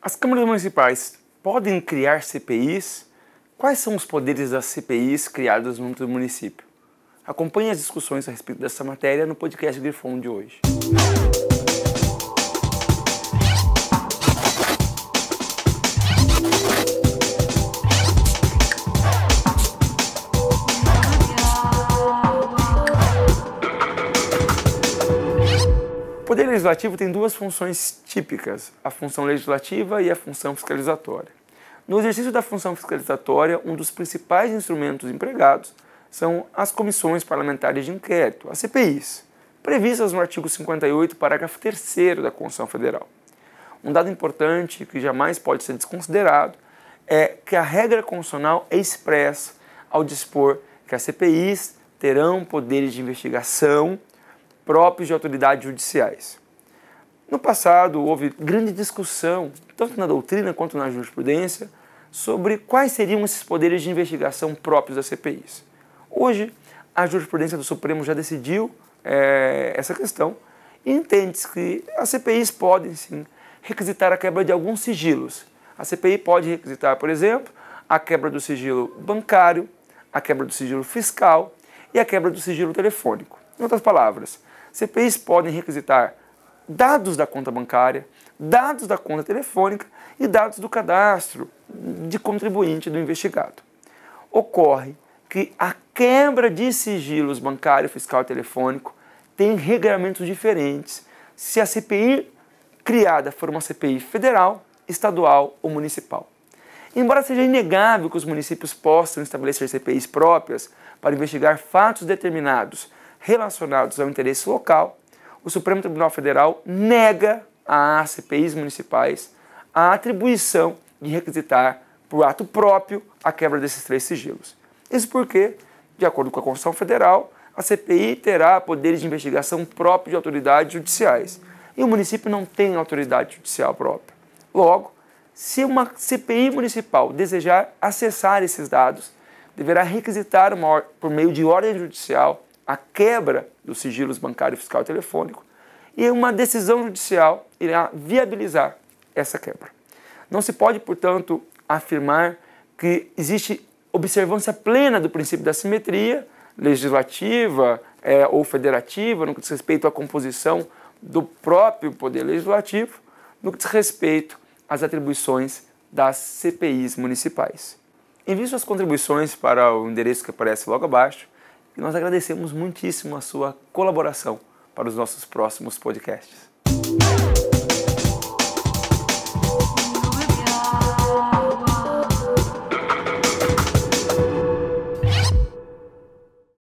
As câmaras municipais podem criar CPIs? Quais são os poderes das CPIs criadas no âmbito do município? Acompanhe as discussões a respeito dessa matéria no podcast Grifão de hoje. poder legislativo tem duas funções típicas, a função legislativa e a função fiscalizatória. No exercício da função fiscalizatória, um dos principais instrumentos empregados são as comissões parlamentares de inquérito, as CPIs, previstas no artigo 58, parágrafo 3 da Constituição Federal. Um dado importante que jamais pode ser desconsiderado é que a regra constitucional é expressa ao dispor que as CPIs terão poderes de investigação próprios de autoridades judiciais. No passado, houve grande discussão, tanto na doutrina quanto na jurisprudência, sobre quais seriam esses poderes de investigação próprios das CPIs. Hoje, a jurisprudência do Supremo já decidiu é, essa questão e entende-se que as CPIs podem, sim, requisitar a quebra de alguns sigilos. A CPI pode requisitar, por exemplo, a quebra do sigilo bancário, a quebra do sigilo fiscal e a quebra do sigilo telefônico. Em outras palavras, CPIs podem requisitar dados da conta bancária, dados da conta telefônica e dados do cadastro de contribuinte do investigado. Ocorre que a quebra de sigilos bancário, fiscal e telefônico tem regramentos diferentes se a CPI criada for uma CPI federal, estadual ou municipal. Embora seja inegável que os municípios possam estabelecer CPIs próprias para investigar fatos determinados relacionados ao interesse local, o Supremo Tribunal Federal nega a CPIs municipais a atribuição de requisitar por ato próprio a quebra desses três sigilos. Isso porque, de acordo com a Constituição Federal, a CPI terá poderes de investigação próprios de autoridades judiciais e o município não tem autoridade judicial própria. Logo, se uma CPI municipal desejar acessar esses dados, deverá requisitar uma, por meio de ordem judicial a quebra dos sigilos bancário, fiscal e telefônico, e uma decisão judicial irá viabilizar essa quebra. Não se pode, portanto, afirmar que existe observância plena do princípio da simetria legislativa é, ou federativa no que diz respeito à composição do próprio poder legislativo, no que diz respeito às atribuições das CPIs municipais. Envie suas contribuições para o endereço que aparece logo abaixo e nós agradecemos muitíssimo a sua colaboração para os nossos próximos podcasts.